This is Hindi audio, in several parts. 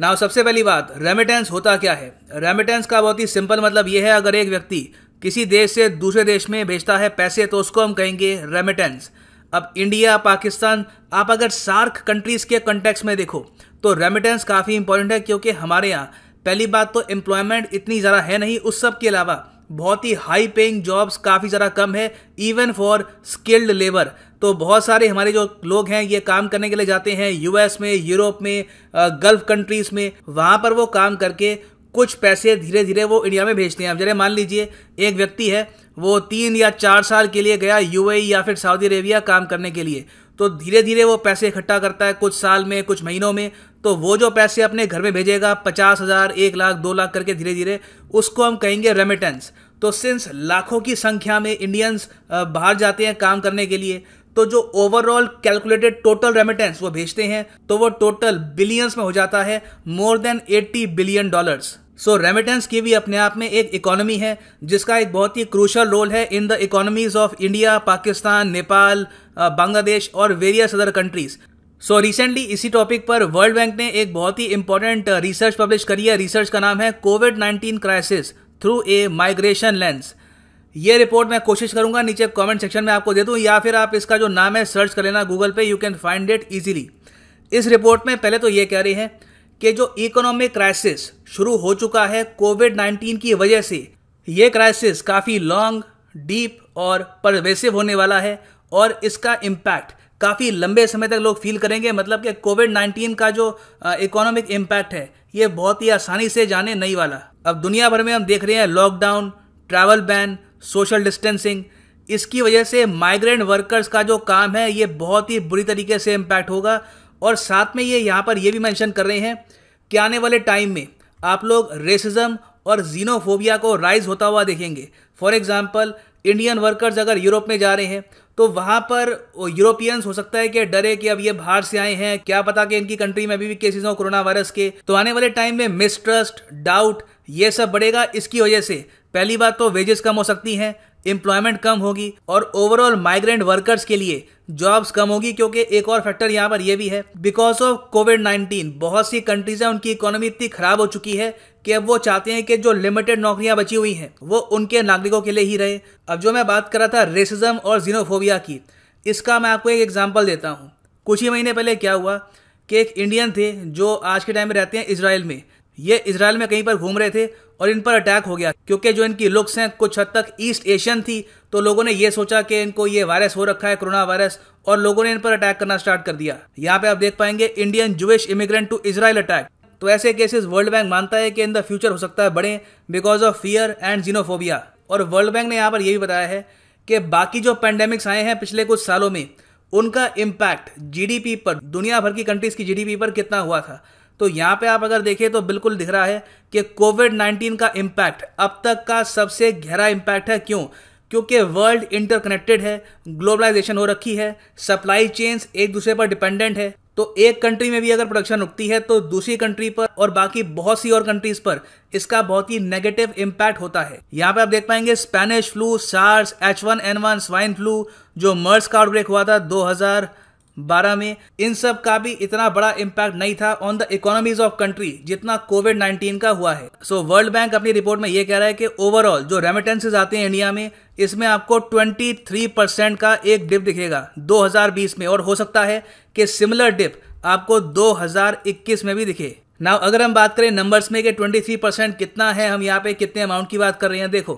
ना सबसे पहली बात रेमिटेंस होता क्या है रेमिटेंस का बहुत ही सिंपल मतलब ये है अगर एक व्यक्ति किसी देश से दूसरे देश में भेजता है पैसे तो उसको हम कहेंगे रेमिटेंस अब इंडिया पाकिस्तान आप अगर सार्क कंट्रीज़ के कंटेक्स में देखो तो रेमिटेंस काफ़ी इंपॉर्टेंट है क्योंकि हमारे यहाँ पहली बात तो एम्प्लॉयमेंट इतनी ज़्यादा है नहीं उस सब के अलावा बहुत ही हाई पेइंग जॉब्स काफ़ी ज़्यादा कम है इवन फॉर स्किल्ड लेबर तो बहुत सारे हमारे जो लोग हैं ये काम करने के लिए जाते हैं यूएस में यूरोप में गल्फ कंट्रीज़ में वहाँ पर वो काम करके कुछ पैसे धीरे धीरे वो इंडिया में भेजते हैं अब जरा मान लीजिए एक व्यक्ति है वो तीन या चार साल के लिए गया यूएई e या फिर सऊदी अरेबिया काम करने के लिए तो धीरे धीरे वो पैसे इकट्ठा करता है कुछ साल में कुछ महीनों में तो वो जो पैसे अपने घर में भेजेगा पचास हज़ार एक लाख दो लाख करके धीरे धीरे उसको हम कहेंगे रेमिटेंस तो सिंस लाखों की संख्या में इंडियंस बाहर जाते हैं काम करने के लिए तो जो ओवरऑल कैलकुलेटेड टोटल रेमिटेंस वो भेजते हैं तो वो टोटल बिलियंस में हो जाता है more than 80 billion dollars so remittance की भी अपने आप में एक इकोनॉमी है जिसका एक बहुत ही क्रूशल रोल है in the economies of India Pakistan Nepal Bangladesh और various other countries so so, recently इसी टॉपिक पर वर्ल्ड बैंक ने एक बहुत ही इंपॉर्टेंट रिसर्च पब्लिश करी है रिसर्च का नाम है covid nineteen crisis through a migration lens ये रिपोर्ट मैं कोशिश करूंगा नीचे कमेंट सेक्शन में आपको दे दूं या फिर आप इसका जो नाम है सर्च कर लेना गूगल पे you can find it easily इस रिपोर्ट में पहले तो ये कह रही है कि जो इकोनॉमिक क्राइसिस शुरू हो चुका है कोविड 19 की वजह से ये क्राइसिस काफ़ी लॉन्ग डीप और परवेसिव होने वाला है और इसका इम्पैक्ट काफ़ी लंबे समय तक लोग फील करेंगे मतलब कि कोविड 19 का जो इकोनॉमिक इम्पैक्ट है ये बहुत ही आसानी से जाने नहीं वाला अब दुनिया भर में हम देख रहे हैं lockdown travel ban social distancing इसकी वजह से माइग्रेंट वर्कर्स का जो काम है ये बहुत ही बुरी तरीके से इम्पैक्ट होगा और साथ में ये यहाँ पर ये भी मेंशन कर रहे हैं कि आने वाले टाइम में आप लोग रेसिज्म और जीनोफोबिया को राइज होता हुआ देखेंगे फॉर एग्ज़ाम्पल इंडियन वर्कर्स अगर यूरोप में जा रहे हैं तो वहाँ पर यूरोपियंस हो सकता है कि डरे कि अब ये बाहर से आए हैं क्या पता कि इनकी कंट्री में अभी भी केसेस हो कोरोना वायरस के तो आने वाले टाइम में मिसट्रस्ट डाउट ये सब बढ़ेगा इसकी वजह से पहली बात तो वेजेस कम हो सकती हैं एम्प्लॉयमेंट कम होगी और ओवरऑल माइग्रेंट वर्कर्स के लिए जॉब्स कम होगी क्योंकि एक और फैक्टर यहाँ पर यह भी है बिकॉज ऑफ कोविड नाइन्टीन बहुत सी कंट्रीज हैं उनकी इकोनॉमी इतनी खराब हो चुकी है कि अब वो चाहते हैं कि जो लिमिटेड नौकरियां बची हुई हैं वो उनके नागरिकों के लिए ही रहे अब जो मैं बात कर रहा था रेसिज्म और जीनोफोबिया की इसका मैं आपको एक एग्जाम्पल देता हूँ कुछ ही महीने पहले क्या हुआ कि एक इंडियन थे जो आज के टाइम में रहते हैं इसराइल में ये इसराइल में कहीं पर घूम रहे थे और इन पर अटैक हो गया क्योंकि जो इनकी लुक्स हैं कुछ हद तक ईस्ट एशियन थी तो लोगों ने यह सोचा कि इनको ये वायरस हो रखा है कोरोना वायरस और लोगों ने इन पर अटैक करना स्टार्ट कर दिया यहाँ पे आप देख पाएंगे Indian Jewish immigrant to Israel attack तो ऐसे केसेस वर्ल्ड बैंक मानता है कि इन द फ्यूचर हो सकता है बढ़े because of fear and xenophobia और वर्ल्ड बैंक ने यहाँ पर यह भी बताया है कि बाकी जो पैंडेमिक्स आए हैं पिछले कुछ सालों में उनका इम्पैक्ट जीडीपी पर दुनिया भर की कंट्रीज़ की जीडीपी पर कितना हुआ था तो यहाँ पे आप अगर देखें तो बिल्कुल दिख रहा है कि कोविड 19 का इम्पैक्ट अब तक का सबसे गहरा इम्पैक्ट है क्यों क्योंकि वर्ल्ड इंटरकनेक्टेड है ग्लोबलाइजेशन हो रखी है सप्लाई चेन्स एक दूसरे पर डिपेंडेंट है तो एक कंट्री में भी अगर प्रोडक्शन रुकती है तो दूसरी कंट्री पर और बाकी बहुत सी और कंट्रीज पर इसका बहुत ही नेगेटिव इम्पैक्ट होता है यहाँ पे आप देख पाएंगे Spanish flu SARS H one N one swine flu जो मर्स का आउटब्रेक हुआ था 2012 में इन सब का भी इतना बड़ा इम्पैक्ट नहीं था on the economies of country जितना कोविड 19 का हुआ है सो वर्ल्ड बैंक अपनी रिपोर्ट में ये कह रहा है कि ओवरऑल जो रेमिटेंसेज आते हैं इंडिया में इसमें आपको 23 परसेंट का एक डिप दिखेगा 2020 में और हो सकता है कि सिमिलर डिप आपको 2021 में भी दिखे नाउ अगर हम बात करें नंबर्स में कि 23 परसेंट कितना है हम यहाँ पे कितने अमाउंट की बात कर रहे हैं देखो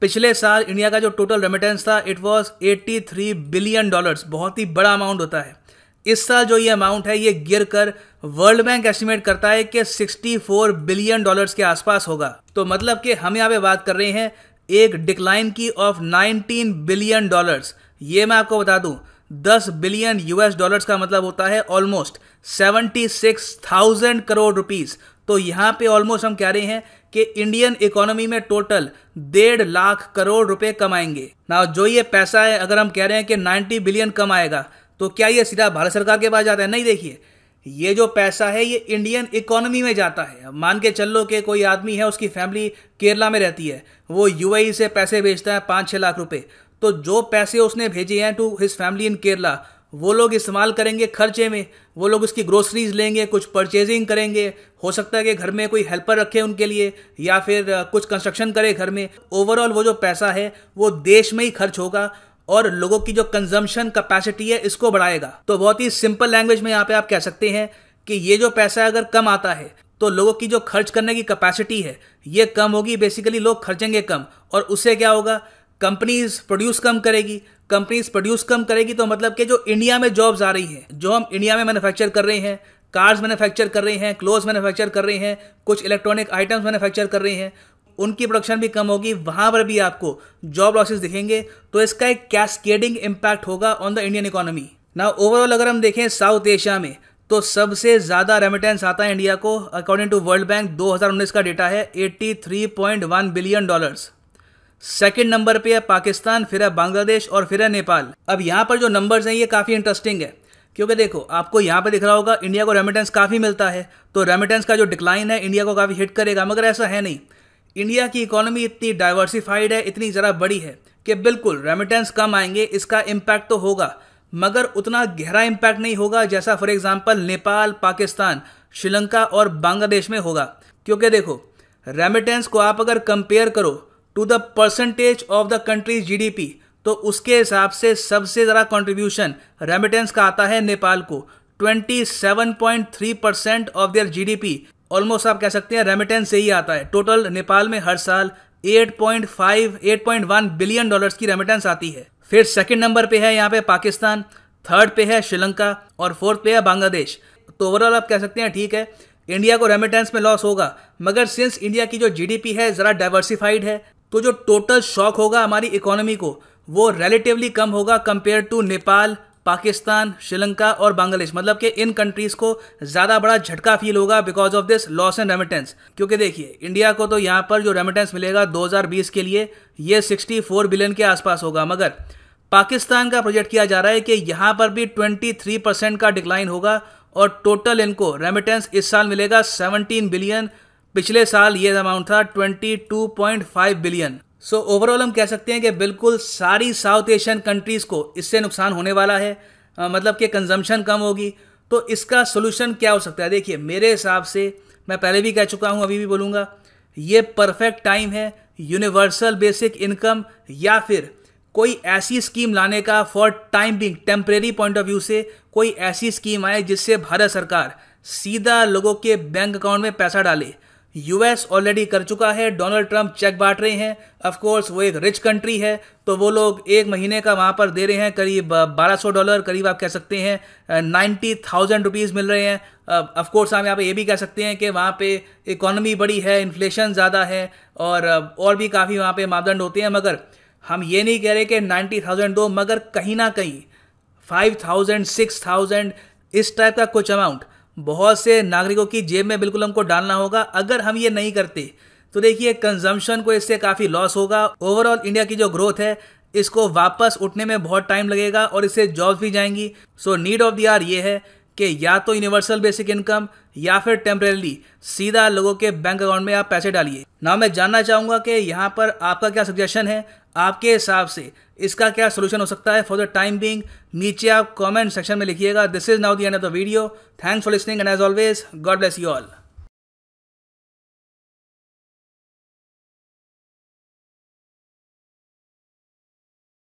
पिछले साल इंडिया का जो टोटल रेमिटेंस था इट वॉज 83 बिलियन डॉलर्स बहुत ही बड़ा अमाउंट होता है इस साल जो ये अमाउंट है ये गिर कर वर्ल्ड बैंक एस्टिमेट करता है कि 64 बिलियन डॉलर्स के आसपास होगा तो मतलब कि हम यहाँ पे बात कर रहे हैं एक डिक्लाइन की ऑफ 19 बिलियन डॉलर्स ये मैं आपको बता दूं 10 बिलियन यूएस डॉलर्स का मतलब होता है ऑलमोस्ट 76,000 करोड़ रुपीस तो यहाँ पे ऑलमोस्ट हम कह रहे हैं कि इंडियन इकोनॉमी में टोटल डेढ़ लाख करोड़ रुपए कमाएंगे ना जो ये पैसा है अगर हम कह रहे हैं कि 90 बिलियन कमाएगा तो क्या ये सीधा भारत सरकार के पास जाता है नहीं देखिए ये जो पैसा है ये इंडियन इकोनॉमी में जाता है मान के चल लो कि कोई आदमी है उसकी फैमिली केरला में रहती है वो यू e से पैसे भेजता है पाँच छः लाख रुपए तो जो पैसे उसने भेजे हैं to his family in Kerala वो लोग इस्तेमाल करेंगे खर्चे में वो लोग उसकी ग्रोसरीज लेंगे कुछ परचेजिंग करेंगे हो सकता है कि घर में कोई हेल्पर रखे उनके लिए या फिर कुछ कंस्ट्रक्शन करे घर में ओवरऑल वो जो पैसा है वो देश में ही खर्च होगा और लोगों की जो कंजम्पशन कैपेसिटी है इसको बढ़ाएगा तो बहुत ही सिंपल लैंग्वेज में यहाँ पे आप कह सकते हैं कि ये जो पैसा अगर कम आता है तो लोगों की जो खर्च करने की कैपेसिटी है ये कम होगी बेसिकली लोग खर्चेंगे कम और उससे क्या होगा कंपनीज प्रोड्यूस कम करेगी कंपनीज प्रोड्यूस कम करेगी तो मतलब कि जो इंडिया में जॉब्स आ रही हैं जो हम इंडिया में मैन्युफैक्चर कर रहे हैं कार्स मैन्युफैक्चर कर रहे हैं क्लोथ्स मैन्युफैक्चर कर रहे हैं कुछ इलेक्ट्रॉनिक आइटम्स मैन्युफैक्चर कर रहे हैं उनकी प्रोडक्शन भी कम होगी वहां पर भी आपको जॉब लॉसेस दिखेंगे तो इसका एक कैस्केडिंग इम्पैक्ट होगा ऑन द इंडियन इकोनॉमी ना ओवरऑल अगर हम देखें साउथ एशिया में तो सबसे ज़्यादा रेमिटेंस आता है इंडिया को अकॉर्डिंग टू वर्ल्ड बैंक 2019 का डेटा है 83.1 बिलियन डॉलर्स सेकंड नंबर पे है पाकिस्तान फिर है बांग्लादेश और फिर है नेपाल अब यहाँ पर जो नंबर्स हैं ये काफ़ी इंटरेस्टिंग है क्योंकि देखो आपको यहाँ पर दिख रहा होगा इंडिया को रेमिटेंस काफ़ी मिलता है तो रेमिटेंस का जो डिक्लाइन है इंडिया को काफ़ी हिट करेगा मगर ऐसा है नहीं इंडिया की इकोनॉमी इतनी डाइवर्सिफाइड है इतनी ज़रा बड़ी है कि बिल्कुल रेमिटेंस कम आएंगे इसका इम्पैक्ट तो होगा मगर उतना गहरा इम्पैक्ट नहीं होगा जैसा फॉर एग्जाम्पल नेपाल पाकिस्तान श्रीलंका और बांग्लादेश में होगा क्योंकि देखो रेमिटेंस को आप अगर कंपेयर करो to the percentage of the countries GDP तो उसके हिसाब से सबसे ज़्यादा कंट्रीब्यूशन रेमिटेंस का आता है नेपाल को 27.3 percent of their GDP almost आप कह सकते हैं रेमिटेंस से ही आता है टोटल नेपाल में हर साल 8.5 8.1 बिलियन डॉलर्स की रेमिटेंस आती है फिर सेकंड नंबर पे है यहाँ पे पाकिस्तान थर्ड पे है श्रीलंका और फोर्थ पे है बांग्लादेश तो ओवरऑल आप कह सकते हैं ठीक है इंडिया को रेमिटेंस में लॉस होगा मगर सिंस इंडिया की जो जीडीपी है ज़रा डाइवर्सिफाइड है तो जो टोटल शॉक होगा हमारी इकोनॉमी को वो रिलेटिवली कम होगा कंपेयर टू नेपाल पाकिस्तान श्रीलंका और बांग्लादेश मतलब कि इन कंट्रीज़ को ज़्यादा बड़ा झटका फील होगा because of this loss and remittance क्योंकि देखिए इंडिया को तो यहाँ पर जो रेमिटेंस मिलेगा 2020 के लिए ये 64 बिलियन के आसपास होगा मगर पाकिस्तान का प्रोजेक्ट किया जा रहा है कि यहाँ पर भी 23 परसेंट का डिक्लाइन होगा और टोटल इनको रेमिटेंस इस साल मिलेगा 17 बिलियन पिछले साल ये अमाउंट था 22.5 बिलियन सो so, ओवरऑल हम कह सकते हैं कि बिल्कुल सारी साउथ एशियन कंट्रीज़ को इससे नुकसान होने वाला है आ, मतलब कि कंजम्पशन कम होगी तो इसका सोल्यूशन क्या हो सकता है देखिए मेरे हिसाब से मैं पहले भी कह चुका हूँ अभी भी बोलूँगा ये परफेक्ट टाइम है यूनिवर्सल बेसिक इनकम या फिर कोई ऐसी स्कीम लाने का for time being temporary point of view से कोई ऐसी स्कीम आए जिससे भारत सरकार सीधा लोगों के बैंक अकाउंट में पैसा डाले यूएस ऑलरेडी कर चुका है डोनाल्ड ट्रंप चेक बांट रहे हैं ऑफ कोर्स वो एक रिच कंट्री है तो वो लोग एक महीने का वहाँ पर दे रहे हैं करीब 1200 डॉलर करीब आप कह सकते हैं नाइन्टी थाउजेंड रुपीज़ मिल रहे हैं ऑफ कोर्स हम यहाँ पे ये भी कह सकते हैं कि वहाँ पे इकोनॉमी बड़ी है इन्फ्लेशन ज़्यादा है और और भी काफ़ी वहाँ पे मापदंड होते हैं मगर हम ये नहीं कह रहे कि नाइन्टी थाउजेंड दो मगर कहीं ना कहीं फाइव थाउजेंड सिक्स थाउजेंड इस टाइप का कुछ अमाउंट बहुत से नागरिकों की जेब में बिल्कुल हमको डालना होगा अगर हम ये नहीं करते तो देखिए कंजम्पशन को इससे काफ़ी लॉस होगा ओवरऑल इंडिया की जो ग्रोथ है इसको वापस उठने में बहुत टाइम लगेगा और इससे जॉब भी जाएंगी so need of the hour ये है कि या तो यूनिवर्सल बेसिक इनकम या फिर टेम्परेली सीधा लोगों के बैंक अकाउंट में आप पैसे डालिए ना मैं जानना चाहूँगा कि यहाँ पर आपका क्या सजेशन है आपके हिसाब से इसका क्या सोल्यूशन हो सकता है फॉर द टाइम बींग नीचे आप कॉमेंट सेक्शन में लिखिएगा this is now the end of the video thanks for listening and as always God bless you all